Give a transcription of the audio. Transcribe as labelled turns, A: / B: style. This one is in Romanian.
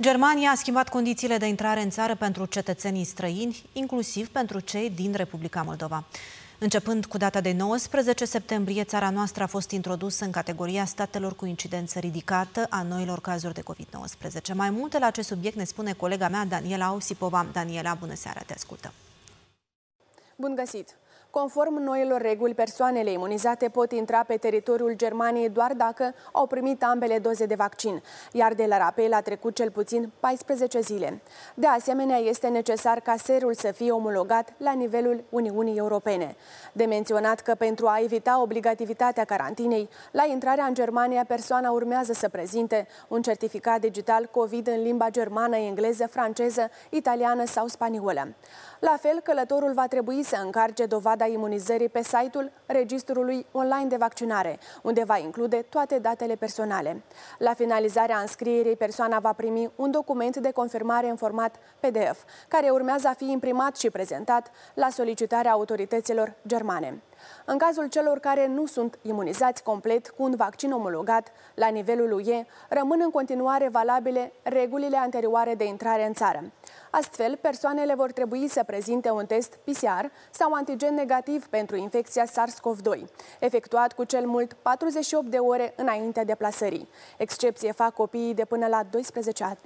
A: Germania a schimbat condițiile de intrare în țară pentru cetățenii străini, inclusiv pentru cei din Republica Moldova. Începând cu data de 19 septembrie, țara noastră a fost introdusă în categoria statelor cu incidență ridicată a noilor cazuri de COVID-19. Mai multe la acest subiect ne spune colega mea Daniela Osipova. Daniela, bună seara, te ascultăm!
B: Bun găsit! Conform noilor reguli, persoanele imunizate pot intra pe teritoriul Germaniei doar dacă au primit ambele doze de vaccin, iar de la rapel a trecut cel puțin 14 zile. De asemenea, este necesar ca serul să fie omologat la nivelul Uniunii Europene. De menționat că pentru a evita obligativitatea carantinei, la intrarea în Germania, persoana urmează să prezinte un certificat digital COVID în limba germană, engleză, franceză, italiană sau spaniolă. La fel, călătorul va trebui să încarce dovada imunizării pe site-ul Registrului Online de Vaccinare, unde va include toate datele personale. La finalizarea înscrierii, persoana va primi un document de confirmare în format PDF, care urmează a fi imprimat și prezentat la solicitarea autorităților germane. În cazul celor care nu sunt imunizați complet cu un vaccin omologat la nivelul UE, rămân în continuare valabile regulile anterioare de intrare în țară. Astfel, persoanele vor trebui să prezinte un test PCR sau antigen negativ pentru infecția SARS-CoV-2, efectuat cu cel mult 48 de ore înainte deplasării. Excepție fac copiii de până la 12 ani.